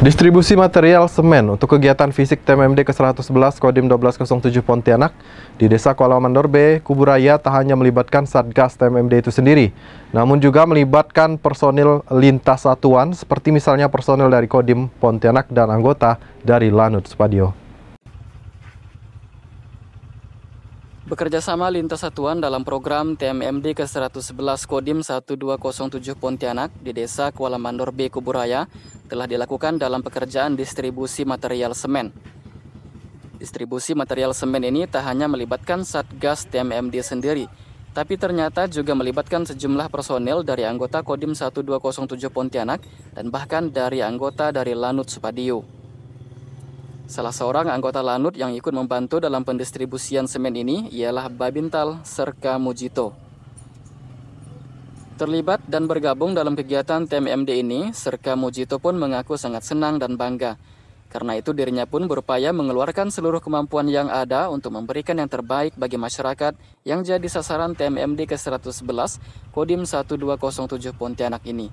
Distribusi material semen untuk kegiatan fisik TMMD ke-111 Kodim 1207 Pontianak di Desa Kuala Mandor B, Kuburaya tak hanya melibatkan Satgas TMMD itu sendiri, namun juga melibatkan personil lintas satuan seperti misalnya personil dari Kodim Pontianak dan anggota dari Lanut Spadio. Bekerjasama lintas satuan dalam program TMMD ke-111 Kodim 1207 Pontianak di Desa Kuala Mandor B, Kuburaya telah dilakukan dalam pekerjaan distribusi material semen. Distribusi material semen ini tak hanya melibatkan Satgas TMMD sendiri, tapi ternyata juga melibatkan sejumlah personel dari anggota Kodim 1207 Pontianak dan bahkan dari anggota dari Lanut Supadio. Salah seorang anggota Lanut yang ikut membantu dalam pendistribusian semen ini ialah Babintal Serka Mujito. Terlibat dan bergabung dalam kegiatan TMMD ini, Serka Mujito pun mengaku sangat senang dan bangga. Karena itu dirinya pun berupaya mengeluarkan seluruh kemampuan yang ada untuk memberikan yang terbaik bagi masyarakat yang jadi sasaran TMMD ke-111 Kodim 1207 Pontianak ini.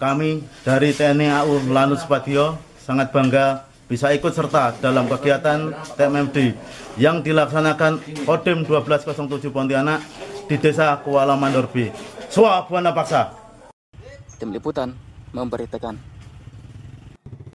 Kami dari TNI AU Lanut Spadio sangat bangga bisa ikut serta dalam kegiatan TMMD yang dilaksanakan Kodim 1207 Pontianak di Desa Kuala Mandorbi. Suap puan Paksa. Tim Liputan memberitakan.